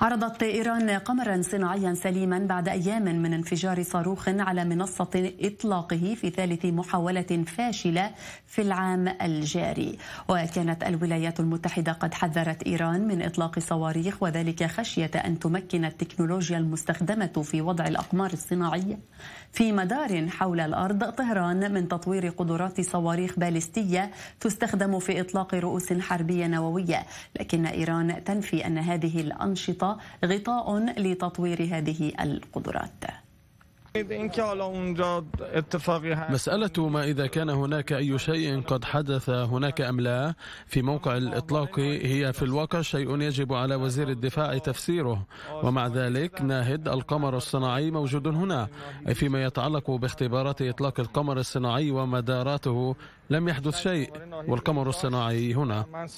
عرضت إيران قمرا صناعيا سليما بعد أيام من انفجار صاروخ على منصة إطلاقه في ثالث محاولة فاشلة في العام الجاري وكانت الولايات المتحدة قد حذرت إيران من إطلاق صواريخ وذلك خشية أن تمكن التكنولوجيا المستخدمة في وضع الأقمار الصناعية في مدار حول الأرض طهران من تطوير قدرات صواريخ باليستية تستخدم في إطلاق رؤوس حربية نووية لكن إيران تنفي أن هذه الأنشطة الخريطة غطاء لتطوير هذه القدرات مسألة ما إذا كان هناك أي شيء قد حدث هناك أم لا في موقع الإطلاق هي في الواقع شيء يجب على وزير الدفاع تفسيره ومع ذلك ناهد القمر الصناعي موجود هنا فيما يتعلق باختبارات إطلاق القمر الصناعي ومداراته لم يحدث شيء والقمر الصناعي هنا